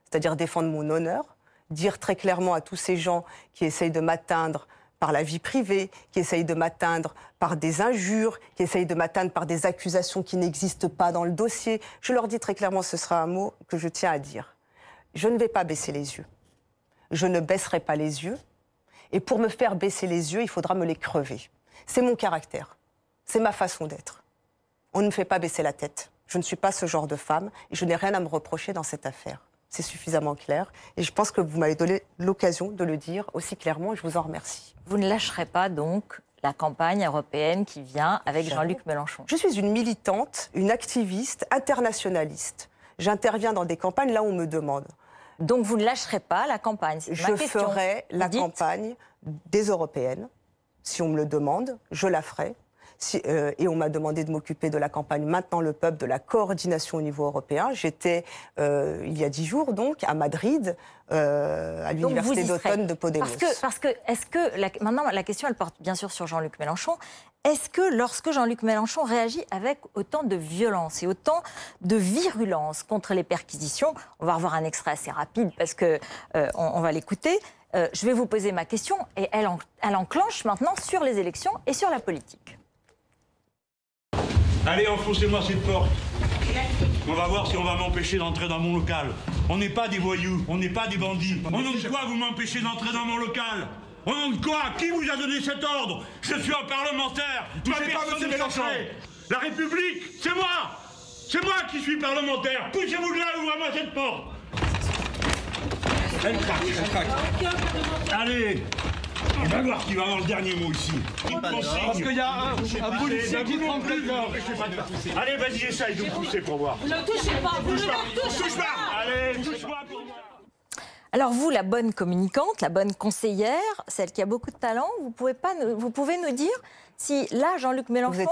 c'est-à-dire défendre mon honneur, dire très clairement à tous ces gens qui essayent de m'atteindre par la vie privée, qui essayent de m'atteindre par des injures, qui essayent de m'atteindre par des accusations qui n'existent pas dans le dossier. Je leur dis très clairement, ce sera un mot que je tiens à dire. Je ne vais pas baisser les yeux. Je ne baisserai pas les yeux. Et pour me faire baisser les yeux, il faudra me les crever. C'est mon caractère. C'est ma façon d'être. On ne me fait pas baisser la tête. Je ne suis pas ce genre de femme et je n'ai rien à me reprocher dans cette affaire c'est suffisamment clair. Et je pense que vous m'avez donné l'occasion de le dire aussi clairement et je vous en remercie. Vous ne lâcherez pas donc la campagne européenne qui vient avec Jean-Luc Mélenchon. Je suis une militante, une activiste, internationaliste. J'interviens dans des campagnes là où on me demande. Donc vous ne lâcherez pas la campagne. Je ferai la campagne des européennes. Si on me le demande, je la ferai. Euh, et on m'a demandé de m'occuper de la campagne Maintenant le peuple, de la coordination au niveau européen. J'étais, euh, il y a dix jours donc, à Madrid, euh, à l'université d'automne de Podemos. Parce que, est-ce que, maintenant la question elle porte bien sûr sur Jean-Luc Mélenchon, est-ce que lorsque Jean-Luc Mélenchon réagit avec autant de violence et autant de virulence contre les perquisitions, on va revoir un extrait assez rapide parce que on, va l'écouter, je vais vous poser ma question et elle, elle, enclenche maintenant sur les élections et sur la politique. Allez, enfoncez-moi cette porte. On va voir si on va m'empêcher d'entrer dans mon local. On n'est pas des voyous, on n'est pas des bandits. On nom de quoi vous m'empêchez d'entrer dans mon local On nom de quoi Qui vous a donné cet ordre Je suis un parlementaire. La République, c'est moi C'est moi qui suis parlementaire. Poussez-vous de là, ouvrez-moi cette porte. Allez on va voir qui va avoir le dernier mot ici. Parce qu'il y a un, un policier qui Allez, vas-y, essaye de me pousser pour voir. Ne touchez pas, vous ne touchez pas. Allez, touche-moi pour voir. Alors vous, la bonne communicante, la bonne conseillère, celle qui a beaucoup de talent, vous pouvez, pas nous, vous pouvez nous dire si là, Jean-Luc Mélenchon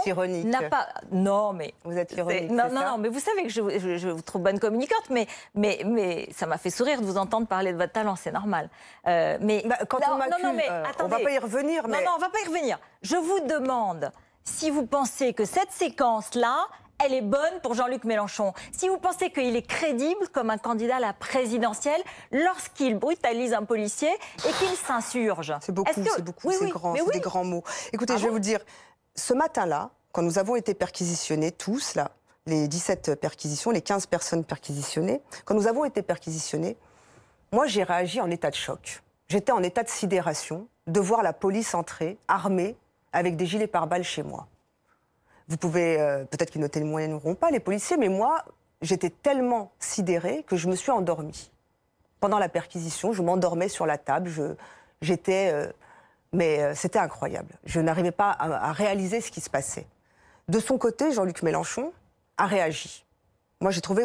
n'a pas... Non, mais... Vous êtes ironique. Non, non, non, mais vous savez que je, vous trouve bonne communicante, mais, mais, mais ça m'a fait sourire de vous entendre parler de votre talent, c'est normal. mais... quand on va pas y revenir. Mais... Non, non, on va pas y revenir. Je vous demande si vous pensez que cette séquence-là, elle est bonne pour Jean-Luc Mélenchon. Si vous pensez qu'il est crédible comme un candidat à la présidentielle lorsqu'il brutalise un policier et qu'il s'insurge. C'est beaucoup, c'est beaucoup, c'est des grands mots. Écoutez, ah je vais vous dire, ce matin-là, quand nous avons été perquisitionnés tous, là, les 17 perquisitions, les 15 personnes perquisitionnées, quand nous avons été perquisitionnés, moi j'ai réagi en état de choc. J'étais en état de sidération de voir la police entrer armée avec des gilets pare-balles chez moi. Vous pouvez, euh, peut-être qu'ils ne témoigneront pas, les policiers, mais moi, j'étais tellement sidérée que je me suis endormie. Pendant la perquisition, je m'endormais sur la table, j'étais... Euh, mais euh, c'était incroyable. Je n'arrivais pas à, réaliser ce qui se passait. De son côté, Jean-Luc Mélenchon a réagi. Moi, j'ai trouvé,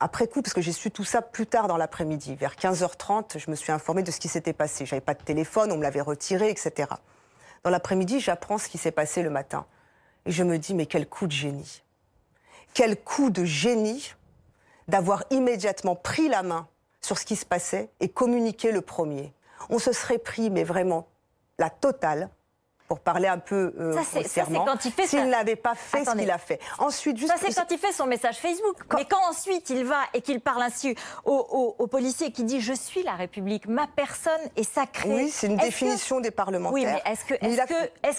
après coup, parce que j'ai su tout ça plus tard dans l'après-midi, vers 15h30, je me suis informée de ce qui s'était passé. J'avais pas de téléphone, on me l'avait retiré, etc. Dans l'après-midi, j'apprends ce qui s'est passé le matin. Et je me dis, mais quel coup de génie. Quel coup de génie d'avoir immédiatement pris la main sur ce qui se passait et communiqué le premier. On se serait pris, mais vraiment, la totale pour parler un peu euh, s'il n'avait pas fait ce qu'il a fait. Ensuite, ça c'est quand il fait son message Facebook. Mais quand ensuite il va et qu'il parle ainsi aux, aux, policiers, qui dit je suis la République, ma personne est sacrée. Oui, c'est une définition des parlementaires. Oui, mais est-ce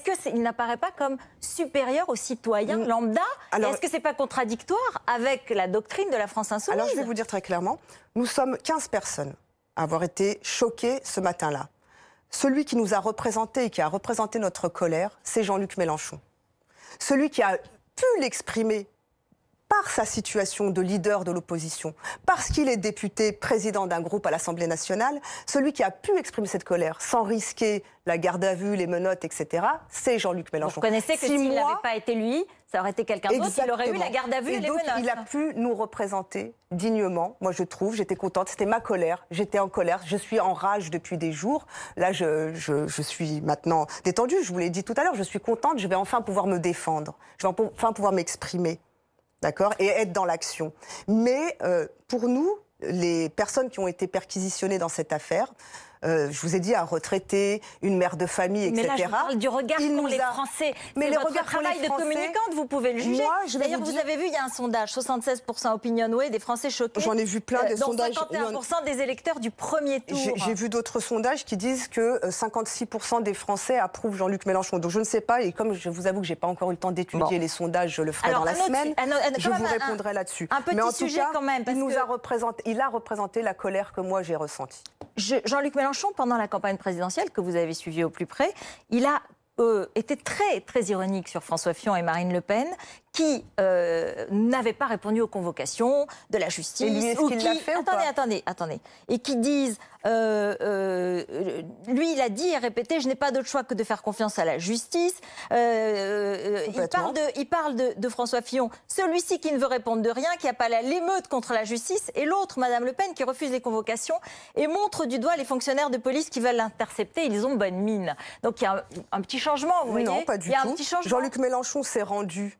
que est n'apparaît pas comme supérieur aux citoyens mm. lambda Est-ce que ce n'est pas contradictoire avec la doctrine de la France insoumise Alors je vais vous dire très clairement, nous sommes 15 personnes à avoir été choquées ce matin-là celui qui nous a représenté et qui a représenté notre colère, c'est Jean-Luc Mélenchon. Celui qui a pu l'exprimer par sa situation de leader de l'opposition, parce qu'il est député, président d'un groupe à l'Assemblée nationale, celui qui a pu exprimer cette colère sans risquer la garde à vue, les menottes, etc., c'est Jean-Luc Mélenchon. Vous connaissez que s'il n'avait pas été lui, ça aurait été quelqu'un d'autre qui aurait eu la garde à vue et, les menaces. Il a pu nous représenter dignement. Moi, je trouve, j'étais contente. C'était ma colère. J'étais en colère. Je suis en rage depuis des jours. Là, je, suis maintenant détendue. Je vous l'ai dit tout à l'heure. Je suis contente. Je vais enfin pouvoir me défendre. Je vais enfin pouvoir m'exprimer. D'accord Et être dans l'action. Mais euh, pour nous, les personnes qui ont été perquisitionnées dans cette affaire, euh, je vous ai dit, un retraité, une mère de famille, etc. Mais là, je parle du regard qu'ont les Français. Mais le regard travail les de communicante, vous pouvez le juger. D'ailleurs, vous, dire... avez vu, il y a un sondage, 76% opinion way, des Français choqués. J'en ai vu plein des euh, sondages. 51% des électeurs du premier tour. J'ai vu d'autres sondages qui disent que 56% euh, des Français approuvent Jean-Luc Mélenchon. Donc je ne sais pas, et comme je vous avoue que j'ai pas encore eu le temps d'étudier les sondages, je le ferai dans la semaine. je vous répondrai là-dessus. Un petit sujet quand même. Parce il, nous a représenté, il a représenté la colère que moi j'ai ressentie. Jean-Luc Mélenchon pendant la campagne présidentielle que vous avez suivie au plus près, il a euh, été très très ironique sur François fion et Marine Le Pen, qui euh, n'avait pas répondu aux convocations de la justice. ou qui... attendez, attendez, attendez. Et qui disent, euh, euh, lui, il a dit et répété, je n'ai pas d'autre choix que de faire confiance à la justice. il parle, de, il parle de, François Fillon, celui-ci qui ne veut répondre de rien, qui appelle à l'émeute contre la justice, et l'autre, Madame Le Pen, qui refuse les convocations et montre du doigt les fonctionnaires de police qui veulent l'intercepter. Ils ont bonne mine. Donc il y a un, petit changement, vous voyez il y a tout. Jean-Luc Mélenchon s'est rendu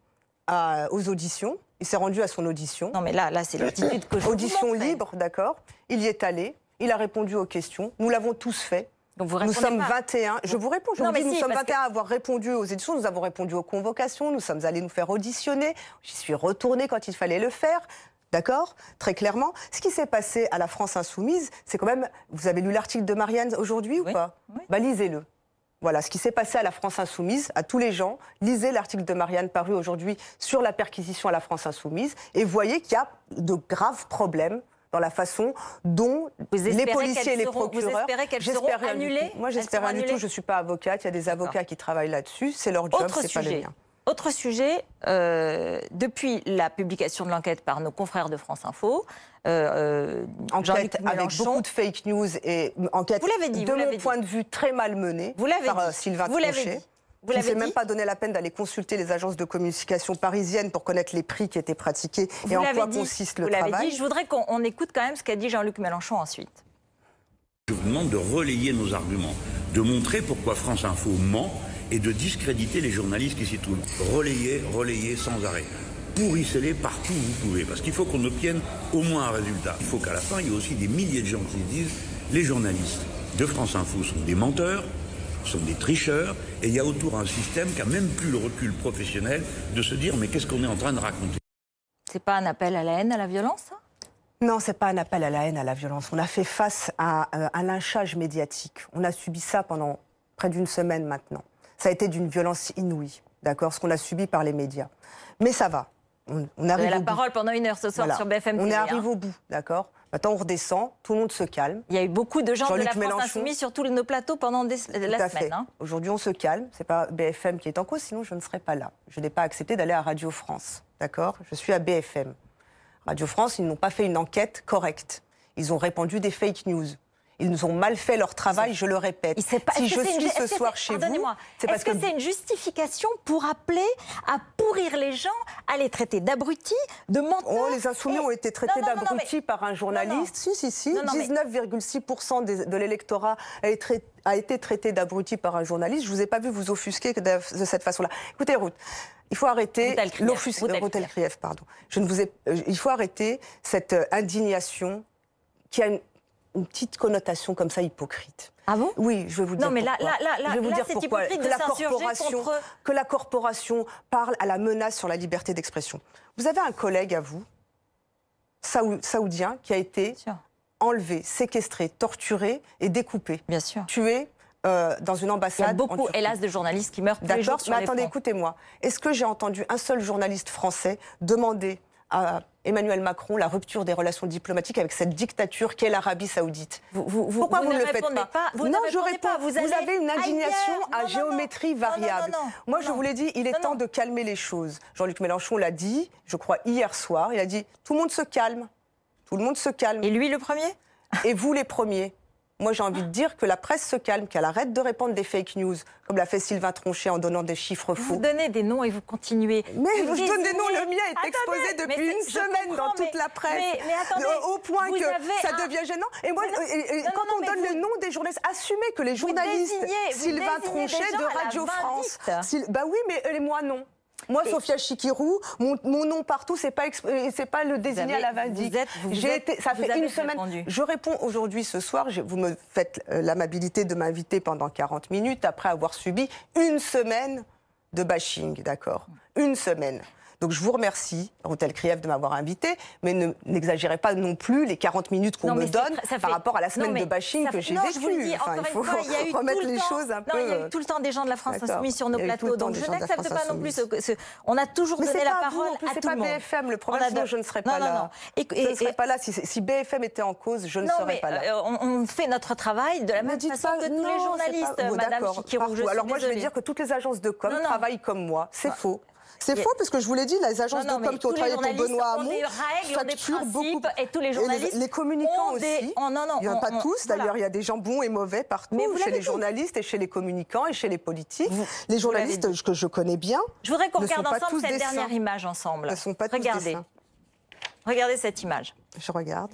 aux auditions. Il s'est rendu à son audition. Non, mais là, c'est l'attitude que je Audition libre, d'accord. Il y est allé. Il a répondu aux questions. Nous l'avons tous fait. Donc vous nous sommes 21. Je vous réponds. Je vous nous sommes 21 à avoir répondu aux éditions. Nous avons répondu aux convocations. Nous sommes allés nous faire auditionner. J'y suis retourné quand il fallait le faire. D'accord Très clairement. Ce qui s'est passé à la France insoumise, c'est quand même. Vous avez lu l'article de Marianne aujourd'hui ou pas oui. Bah, lisez-le. Voilà ce qui s'est passé à la France insoumise, à tous les gens. Lisez l'article de Marianne paru aujourd'hui sur la perquisition à la France insoumise et voyez qu'il y a de graves problèmes dans la façon dont les policiers et les procureurs. Vous espérez qu'elles seront annulées Moi, j'espère rien du tout. Je ne suis pas avocate. Il y a des avocats qui travaillent là-dessus. C'est leur job, c'est pas le mien. Autre sujet, euh, depuis la publication de l'enquête par nos confrères de France Info, euh, euh, enquête avec beaucoup de fake news et enquête, de mon point de vue, très mal menée vous par euh, dit. Sylvain vous ne Vous ne même pas donné la peine d'aller consulter les agences de communication parisiennes pour connaître les prix qui étaient pratiqués et en quoi consiste le travail. Je voudrais qu'on écoute quand même ce qu'a dit Jean-Luc Mélenchon ensuite. Je vous demande de relayer nos arguments, de montrer pourquoi France Info ment et de discréditer les journalistes qui s'y trouvent. Relayer, relayer sans arrêt pourrissez-les partout où vous pouvez, parce qu'il faut qu'on obtienne au moins un résultat. Il faut qu'à la fin, il y ait aussi des milliers de gens qui disent, les journalistes de France Info sont des menteurs, sont des tricheurs, et il y a autour un système qui n'a même plus le recul professionnel de se dire, mais qu'est-ce qu'on est en train de raconter C'est pas un appel à la haine, à la violence non, c'est pas un appel à la haine, à la violence. On a fait face à un, euh, un lynchage médiatique. On a subi ça pendant près d'une semaine maintenant. Ça a été d'une violence inouïe, d'accord, ce qu'on a subi par les médias. Mais ça va on, on arrive. la parole pendant une heure ce soir sur BFM TV. On arrive hein. au bout, d'accord Maintenant, on redescend, tout le monde se calme. Il y a eu beaucoup de gens de la France Insoumise sur tous nos plateaux pendant la semaine. Hein. Aujourd'hui, on se calme. ce n'est pas BFM qui est en cause, sinon je ne serais pas là. Je n'ai pas accepté d'aller à Radio France, d'accord Je suis à BFM. Radio France, ils n'ont pas fait une enquête correcte. Ils ont répandu des fake news. Ils nous ont mal fait leur travail, je le répète. Si je suis ce soir chez vous, c'est parce que... c'est une justification pour appeler à pourrir les gens, à les traiter d'abrutis, de menteurs oh, Les insoumis ont été traités d'abrutis par un journaliste. Si, si, si. 19,6% de l'électorat a été traité a été traité d'abruti par un journaliste. Je vous ai pas vu vous offusquer de cette façon-là. Écoutez, Ruth, il faut arrêter l'offusquer. pardon. Je ne vous ai... Euh, il faut arrêter cette euh, indignation qui a une une petite connotation comme ça hypocrite. Ah bon Oui, je vais vous dire. Non, mais pourquoi. là, là, là, vous Que la, corporation, que la corporation parle à la menace sur la liberté d'expression. Vous avez un collègue à vous, saoudien, qui a été enlevé, séquestré, torturé et découpé. Bien sûr. Tué. Euh, dans une ambassade. Il y a beaucoup, hélas, de journalistes qui meurent tous les jours. Sur mais attendez, écoutez-moi. Est-ce que j'ai entendu un seul journaliste français demander à Emmanuel Macron la rupture des relations diplomatiques avec cette dictature qu'est l'Arabie Saoudite. Vous, Pourquoi vous, ne le faites pas, vous Non, je réponds. Pas, vous, avez une indignation à géométrie variable. Moi, je vous l'ai dit, il est temps de calmer les choses. Jean-Luc Mélenchon l'a dit, je crois, hier soir. Il a dit tout le monde se calme. Tout le monde se calme. Et lui, le premier Et vous, les premiers. Moi, j'ai envie de dire que la presse se calme, qu'elle arrête de répandre des fake news, comme l'a fait Sylvain Tronchet en donnant des chiffres fous. Vous donnez des noms et vous continuez. Mais je donne des noms, le mien est exposé depuis une semaine dans toute la presse, mais, au point que ça devient gênant. Et moi, quand on donne le nom des journalistes, assumez que les journalistes, Sylvain Tronchet de Radio France, Ben bah oui, mais moi non. Moi, Sophia Chikirou, mon, nom partout, c'est pas euh, pas le désigné à la vadique. ça fait une semaine. Je réponds aujourd'hui, ce soir. vous me faites euh, l'amabilité de m'inviter pendant 40 minutes après avoir subi une semaine de bashing, d'accord Une semaine. Donc je vous remercie, hôtel Kriev, de m'avoir invité, mais n'exagérez pas non plus les 40 minutes qu'on me donne par rapport à la semaine de bashing que j'ai vécue. il faut il y a remettre les choses un Il y a eu tout le temps des gens de la France Insoumise sur nos plateaux, donc je n'accepte pas non plus. On a toujours donné la parole à tout le monde. pas BFM le problème, je ne serais pas là. Je ne serais pas là si BFM était en cause, je ne serais pas là. Euh, on fait notre travail de la même façon que tous les journalistes, Madame Alors moi je vais dire que toutes les agences de com travaillent comme moi, c'est faux. C'est faux, parce que je vous l'ai dit, les agences de com qui ont travaillé pour Benoît Hamon facturent beaucoup. Et tous les journalistes. les, communicants aussi. Oh, il n'y en a pas tous, d'ailleurs, il y a des gens bons et mauvais partout, Mais chez les journalistes et chez les communicants et chez les politiques. les journalistes que je connais bien. Je voudrais qu'on regarde ensemble cette dernière image ensemble. sont pas Regardez. Regardez cette image. Je regarde.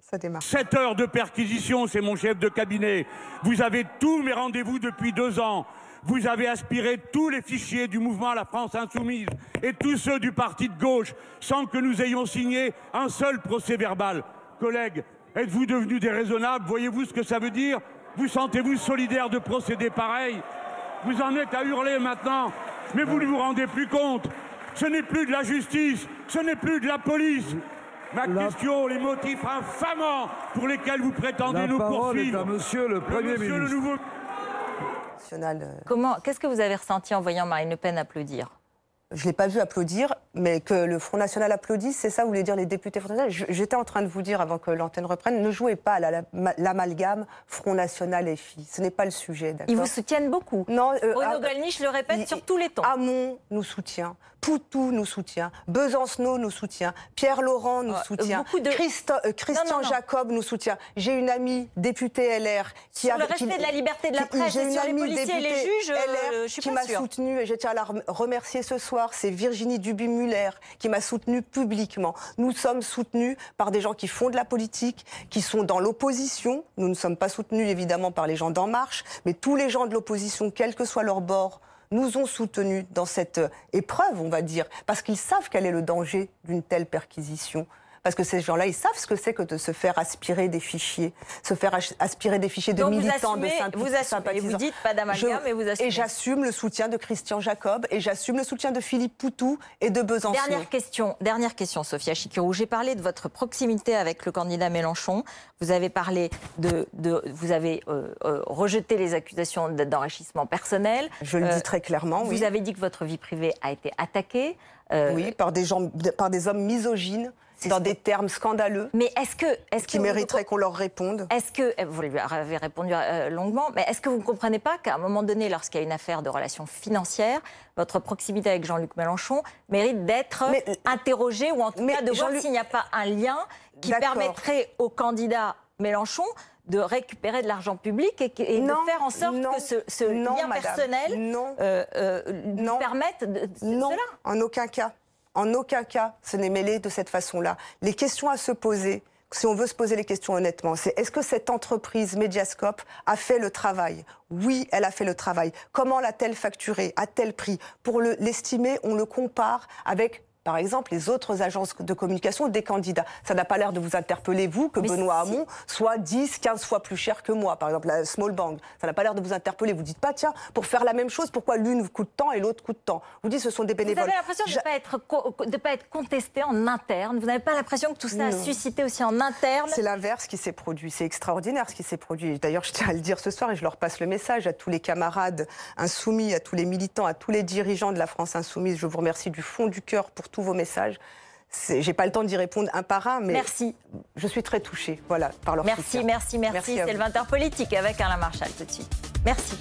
Ça démarre. 7 heures de perquisition, c'est mon chef de cabinet. Vous avez tous mes rendez-vous depuis deux ans. Vous avez aspiré tous les fichiers du mouvement La France Insoumise et tous ceux du parti de gauche sans que nous ayons signé un seul procès verbal. Collègues, êtes-vous devenus déraisonnables Voyez-vous ce que ça veut dire Vous sentez-vous solidaire de procéder pareil Vous en êtes à hurler maintenant, mais vous ne vous rendez plus compte. Ce n'est plus de la justice, ce n'est plus de la police. Ma question, les motifs infamants pour lesquels vous prétendez nous poursuivre. Est à monsieur le Premier ministre. Euh. Comment Qu'est-ce que vous avez ressenti en voyant Marine Le Pen applaudir je ne l'ai pas vu applaudir, mais que le Front National applaudisse, c'est ça, vous voulez dire les députés Front National J'étais en train de vous dire, avant que l'antenne reprenne, ne jouez pas à l'amalgame Front National et FI. Ce n'est pas le sujet, Ils vous soutiennent beaucoup. Non, euh, Ono ah, le répète sur tous les temps. Hamon nous soutient. Poutou nous soutient, Besancenot nous soutient, Pierre Laurent nous euh, soutient, euh, Christian Jacob nous soutient. J'ai une amie députée LR qui a le respect de la liberté de la presse sur les juges, euh, LR qui m'a soutenue et je tiens à la remercier ce soir. C'est Virginie Duby-Muller qui m'a soutenue publiquement. Nous sommes soutenus par des gens qui font de la politique, qui sont dans l'opposition. Nous ne sommes pas soutenus évidemment par les gens d'En Marche, mais tous les gens de l'opposition, quel que soit leur bord nous ont soutenus dans cette euh, épreuve, on va dire, parce qu'ils savent quel est le danger d'une telle perquisition. Parce que ces gens-là, ils savent ce que c'est que de se faire aspirer des fichiers, se faire aspirer des fichiers de militants, vous assumez, de vous Vous dites pas d'amalgame, mais vous assumez. Et j'assume le soutien de Christian Jacob, et j'assume le soutien de Philippe Poutou et de Besançon. Dernière question, dernière question, Sophia Chikirou. J'ai parlé de votre proximité avec le candidat Mélenchon. Vous avez parlé de, de vous avez euh, euh, rejeté les accusations d'enrichissement personnel. Je le dis très clairement. Euh, vous avez dit que votre vie privée a été attaquée. oui, par des gens, par des hommes misogynes dans des termes scandaleux. Mais est-ce que, est-ce qui mériterait qu'on leur réponde Est-ce que eh, vous lui avez répondu euh, longuement, mais est-ce que vous ne comprenez pas qu'à un moment donné, lorsqu'il y a une affaire de relations financières, votre proximité avec Jean-Luc Mélenchon mérite d'être interrogée ou en tout cas de voir s'il n'y a pas un lien qui permettrait au candidat Mélenchon de récupérer de l'argent public et, de faire en sorte que ce, lien personnel euh, euh permette de, non, En aucun cas en aucun cas, ce n'est mêlé de cette façon-là. Les questions à se poser, si on veut se poser les questions honnêtement, c'est est-ce que cette entreprise Mediascope a fait le travail Oui, elle a fait le travail. Comment l'a-t-elle facturé À tel prix Pour l'estimer, on le compare avec par exemple, les autres agences de communication des candidats. Ça n'a pas l'air de vous interpeller, vous, que Benoît Hamon soit 10, 15 fois plus cher que moi, par exemple, la Small Bank. Ça n'a pas l'air de vous interpeller. Vous dites pas, tiens, pour faire la même chose, pourquoi l'une coûte tant et l'autre coûte tant Vous dites, ce sont des bénévoles. Vous avez l'impression de ne pas, pas, être contesté en interne Vous n'avez pas l'impression que tout ça a suscité aussi en interne C'est l'inverse qui s'est produit. C'est extraordinaire ce qui s'est produit. D'ailleurs, je tiens à le dire ce soir et je leur passe le message à tous les camarades insoumis, à tous les militants, à tous les dirigeants de la France insoumise. Je vous remercie du fond du cœur pour tout vos messages. J'ai pas le temps d'y répondre un par un, mais merci. je suis très touchée voilà, par leur merci, Merci, merci, C'est le 20h politique avec Alain Marchal tout de suite. Merci.